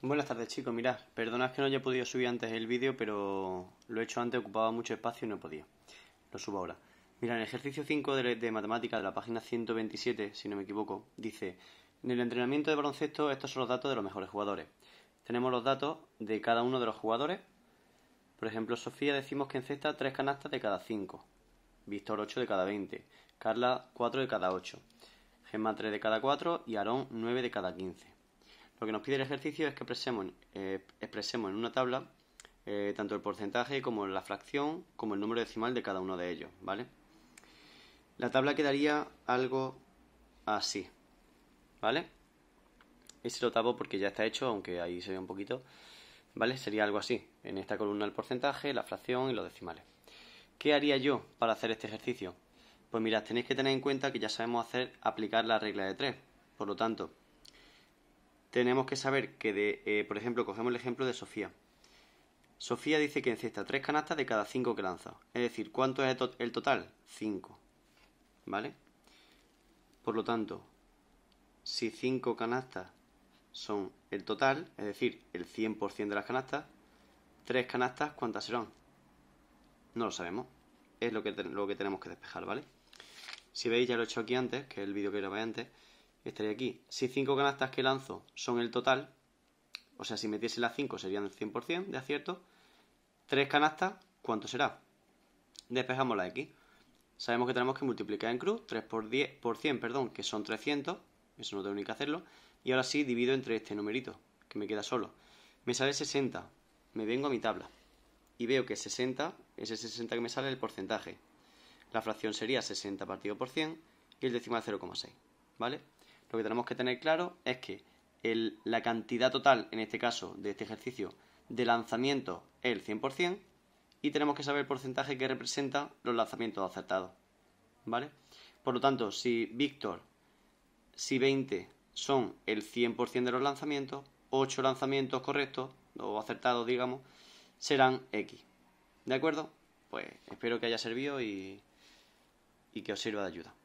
Buenas tardes chicos, mirad, perdonad que no haya podido subir antes el vídeo, pero lo he hecho antes, ocupaba mucho espacio y no podía. Lo subo ahora. Mira, en el ejercicio 5 de, de matemática de la página 127, si no me equivoco, dice, en el entrenamiento de baloncesto estos son los datos de los mejores jugadores. Tenemos los datos de cada uno de los jugadores. Por ejemplo, Sofía decimos que encesta 3 canastas de cada 5, Víctor 8 de cada 20, Carla 4 de cada 8, Gemma 3 de cada 4 y Aarón 9 de cada 15. Lo que nos pide el ejercicio es que expresemos, eh, en una tabla eh, tanto el porcentaje como la fracción como el número decimal de cada uno de ellos, ¿vale? La tabla quedaría algo así, ¿vale? Ese lo tapo porque ya está hecho, aunque ahí se ve un poquito, ¿vale? Sería algo así. En esta columna el porcentaje, la fracción y los decimales. ¿Qué haría yo para hacer este ejercicio? Pues mirad, tenéis que tener en cuenta que ya sabemos hacer aplicar la regla de 3. Por lo tanto, tenemos que saber que, de, eh, por ejemplo, cogemos el ejemplo de Sofía. Sofía dice que encesta tres canastas de cada cinco que lanza. Es decir, ¿cuánto es el, total? 5. ¿Vale? Por lo tanto, si cinco canastas son el total, es decir, el 100% de las canastas, tres canastas, ¿cuántas serán? No lo sabemos. Es lo que, lo que tenemos que despejar, ¿vale? Si veis, ya lo he hecho aquí antes, que es el vídeo que grabé antes estaría aquí. Si 5 canastas que lanzo son el total, o sea, si metiese las 5 serían el 100% de acierto. 3 canastas, ¿cuánto será? Despejamos la X. Sabemos que tenemos que multiplicar en cruz 3 por, 10, por 100, perdón, que son 300. Eso no tengo ni que hacerlo. Y ahora sí divido entre este numerito, que me queda solo. Me sale 60. Me vengo a mi tabla. Y veo que 60 es el 60 que me sale el porcentaje. La fracción sería 60 partido por 100 y el decimal 0,6. ¿Vale? lo que tenemos que tener claro es que la cantidad total, en este caso, de este ejercicio de lanzamiento es el 100% y tenemos que saber el porcentaje que representa los lanzamientos acertados. ¿Vale? Por lo tanto, si Víctor, si 20 son el 100% de los lanzamientos, 8 lanzamientos correctos o acertados, digamos, serán X. ¿De acuerdo? Pues espero que haya servido y que os sirva de ayuda.